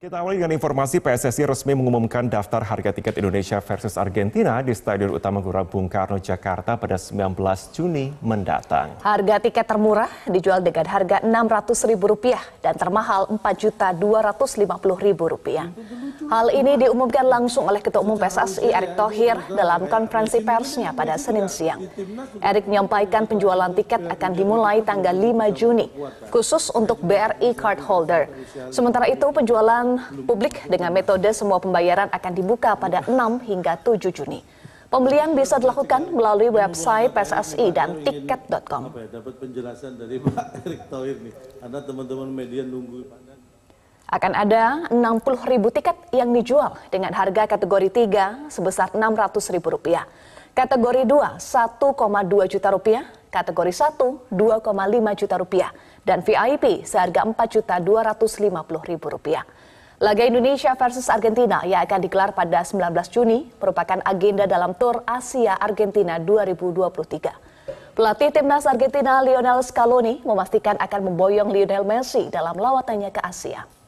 Kita awali dengan informasi PSSI resmi mengumumkan daftar harga tiket Indonesia versus Argentina di Stadion Utama Gelora Bung Karno, Jakarta pada 19 Juni mendatang. Harga tiket termurah dijual dengan harga Rp600.000 dan termahal Rp4.250.000. Hal ini diumumkan langsung oleh Ketua Umum PSSI Erick Thohir dalam konferensi persnya pada Senin siang. Erick menyampaikan penjualan tiket akan dimulai tanggal 5 Juni, khusus untuk BRI cardholder. Sementara itu, penjualan publik dengan metode semua pembayaran akan dibuka pada 6 hingga 7 Juni. Pembelian bisa dilakukan melalui website PSSI dan tiket.com. Dapat penjelasan dari Pak Erick Thohir nih. karena teman-teman media nunggu. Akan ada 60 ribu tiket yang dijual dengan harga kategori 3 sebesar ribu rupiah, Kategori 2 1,2 juta rupiah, kategori 1 2,5 juta rupiah, dan VIP seharga juta ribu rupiah. Laga Indonesia versus Argentina yang akan digelar pada 19 Juni merupakan agenda dalam tour Asia Argentina 2023. Pelatih timnas Argentina Lionel Scaloni memastikan akan memboyong Lionel Messi dalam lawatannya ke Asia.